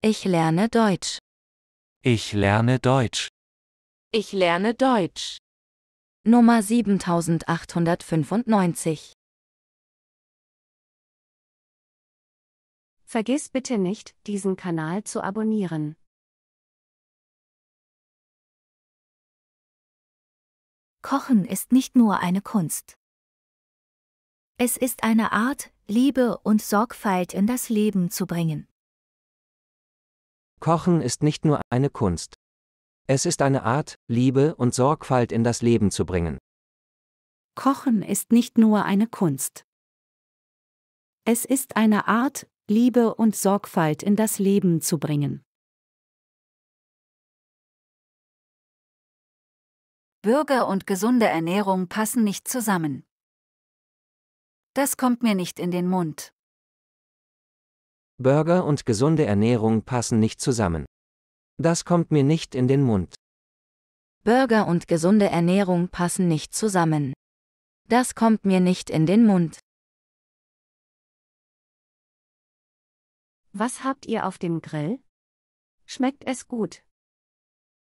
Ich lerne Deutsch. Ich lerne Deutsch. Ich lerne Deutsch. Nummer 7895. Vergiss bitte nicht, diesen Kanal zu abonnieren. Kochen ist nicht nur eine Kunst. Es ist eine Art, Liebe und Sorgfalt in das Leben zu bringen. Kochen ist nicht nur eine Kunst. Es ist eine Art, Liebe und Sorgfalt in das Leben zu bringen. Kochen ist nicht nur eine Kunst. Es ist eine Art, Liebe und Sorgfalt in das Leben zu bringen. Bürger und gesunde Ernährung passen nicht zusammen. Das kommt mir nicht in den Mund. Burger und gesunde Ernährung passen nicht zusammen. Das kommt mir nicht in den Mund. Burger und gesunde Ernährung passen nicht zusammen. Das kommt mir nicht in den Mund. Was habt ihr auf dem Grill? Schmeckt es gut?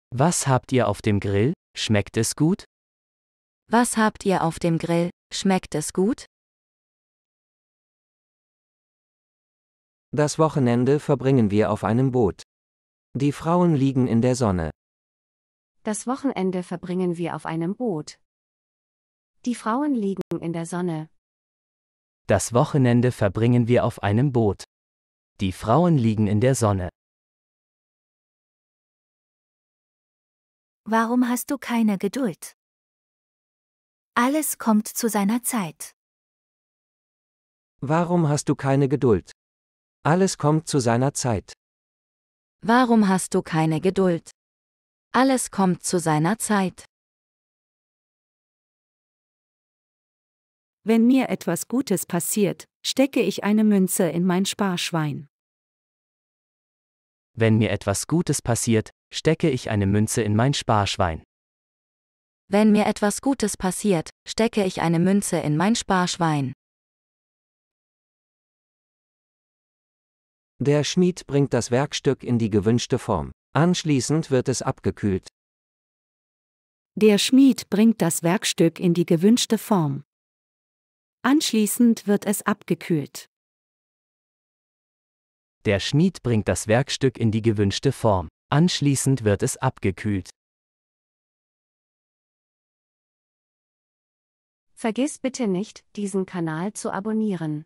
Was habt ihr auf dem Grill? Schmeckt es gut? Was habt ihr auf dem Grill? Schmeckt es gut? Das Wochenende verbringen wir auf einem Boot. Die Frauen liegen in der Sonne. Das Wochenende verbringen wir auf einem Boot. Die Frauen liegen in der Sonne. Das Wochenende verbringen wir auf einem Boot. Die Frauen liegen in der Sonne. Warum hast du keine Geduld? Alles kommt zu seiner Zeit. Warum hast du keine Geduld? Alles kommt zu seiner Zeit. Warum hast du keine Geduld? Alles kommt zu seiner Zeit. Wenn mir etwas Gutes passiert, stecke ich eine Münze in mein Sparschwein. Wenn mir etwas Gutes passiert, stecke ich eine Münze in mein Sparschwein. Wenn mir etwas Gutes passiert, stecke ich eine Münze in mein Sparschwein. Der Schmied bringt das Werkstück in die gewünschte Form. Anschließend wird es abgekühlt. Der Schmied bringt das Werkstück in die gewünschte Form. Anschließend wird es abgekühlt. Der Schmied bringt das Werkstück in die gewünschte Form. Anschließend wird es abgekühlt. Vergiss bitte nicht, diesen Kanal zu abonnieren.